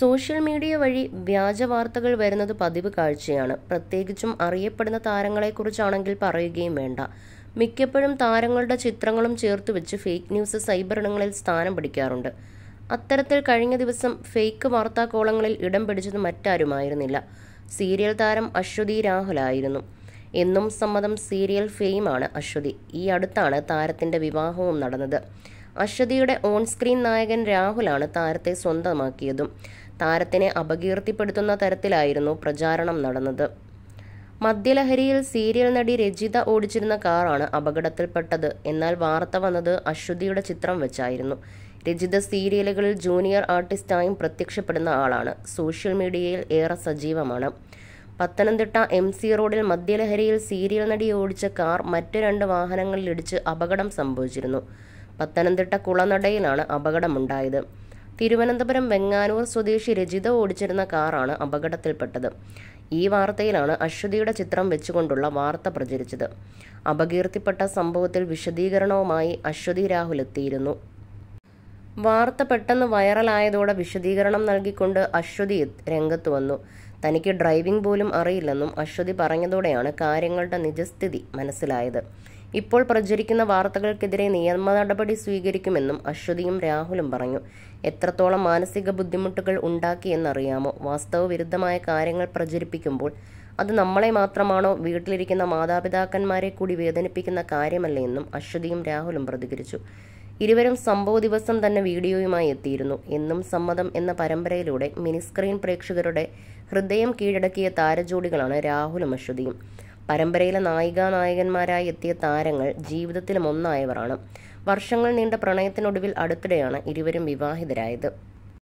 social media വഴി വ്യാജ വാർത്തകൾ വരുന്നത് പതിവ് കാഴ്ചയാണ് പ്രത്യേകിച്ചും അറിയപ്പെടുന്ന താരങ്ങളെക്കുറിച്ചാണെങ്കിൽ പറയുകയും വേണ്ട മിക്കപ്പോഴും താരങ്ങളുടെ ചിത്രങ്ങളും ചേർത്ത് വെച്ച് ഫേക്ക് ന്യൂസ് സൈബർ സ്ഥാനം പിടിക്കാറുണ്ട് അത്തരത്തിൽ കഴിഞ്ഞ ദിവസം ഫേക്ക് വാർത്താ കോളങ്ങളിൽ ഇടം പിടിച്ചത് മറ്റാരുമായിരുന്നില്ല സീരിയൽ താരം അശ്വതി രാഹുലായിരുന്നു എന്നും സമ്മതം സീരിയൽ ഫെയിമാണ് അശ്വതി ഈ അടുത്താണ് താരത്തിൻ്റെ വിവാഹവും നടന്നത് അശ്വതിയുടെ ഓൺ സ്ക്രീൻ നായകൻ രാഹുലാണ് താരത്തെ സ്വന്തമാക്കിയതും താരത്തിനെ അപകീർത്തിപ്പെടുത്തുന്ന തരത്തിലായിരുന്നു പ്രചാരണം നടന്നത് മദ്യലഹരിയിൽ സീരിയൽ നടി രജിത ഓടിച്ചിരുന്ന കാറാണ് അപകടത്തിൽപ്പെട്ടത് എന്നാൽ വാർത്ത വന്നത് അശ്വതിയുടെ ചിത്രം വെച്ചായിരുന്നു രജിത സീരിയലുകളിൽ ജൂനിയർ ആർട്ടിസ്റ്റായും പ്രത്യക്ഷപ്പെടുന്ന ആളാണ് സോഷ്യൽ മീഡിയയിൽ ഏറെ സജീവമാണ് പത്തനംതിട്ട എം സി റോഡിൽ മദ്യലഹരിയിൽ സീരിയൽ നടി ഓടിച്ച കാർ മറ്റു രണ്ട് വാഹനങ്ങളിൽ അപകടം സംഭവിച്ചിരുന്നു പത്തനംതിട്ട കുളനടയിലാണ് അപകടമുണ്ടായത് തിരുവനന്തപുരം വെങ്ങാനൂർ സ്വദേശി രജിത ഓടിച്ചിരുന്ന കാറാണ് അപകടത്തിൽപ്പെട്ടത് ഈ വാർത്തയിലാണ് അശ്വതിയുടെ ചിത്രം വെച്ചുകൊണ്ടുള്ള വാർത്ത പ്രചരിച്ചത് അപകീർത്തിപ്പെട്ട സംഭവത്തിൽ വിശദീകരണവുമായി അശ്വതി രാഹുൽ എത്തിയിരുന്നു വാർത്ത പെട്ടെന്ന് വൈറലായതോടെ വിശദീകരണം നൽകിക്കൊണ്ട് അശ്വതി രംഗത്ത് വന്നു തനിക്ക് ഡ്രൈവിംഗ് പോലും അറിയില്ലെന്നും അശ്വതി പറഞ്ഞതോടെയാണ് കാര്യങ്ങളുടെ നിജസ്ഥിതി മനസ്സിലായത് ഇപ്പോൾ പ്രചരിക്കുന്ന വാർത്തകൾക്കെതിരെ നിയമ നടപടി സ്വീകരിക്കുമെന്നും അശ്വതിയും രാഹുലും പറഞ്ഞു എത്രത്തോളം മാനസിക ബുദ്ധിമുട്ടുകൾ ഉണ്ടാക്കിയെന്നറിയാമോ വാസ്തവവിരുദ്ധമായ കാര്യങ്ങൾ പ്രചരിപ്പിക്കുമ്പോൾ അത് നമ്മളെ മാത്രമാണോ വീട്ടിലിരിക്കുന്ന മാതാപിതാക്കന്മാരെ കൂടി വേദനിപ്പിക്കുന്ന കാര്യമല്ലേ എന്നും അശ്വതിയും രാഹുലും പ്രതികരിച്ചു ഇരുവരും സംഭവ ദിവസം തന്നെ വീഡിയോയുമായി എത്തിയിരുന്നു എന്നും സമ്മതം എന്ന പരമ്പരയിലൂടെ മിനിസ്ക്രീൻ പ്രേക്ഷകരുടെ ഹൃദയം കീഴടക്കിയ താരജോഡികളാണ് രാഹുലും അശ്വതിയും പരമ്പരയിലെ നായികാ നായകന്മാരായി എത്തിയ താരങ്ങൾ ജീവിതത്തിലും ഒന്നായവരാണ് വർഷങ്ങൾ നീണ്ട പ്രണയത്തിനൊടുവിൽ അടുത്തിടെയാണ് ഇരുവരും വിവാഹിതരായത്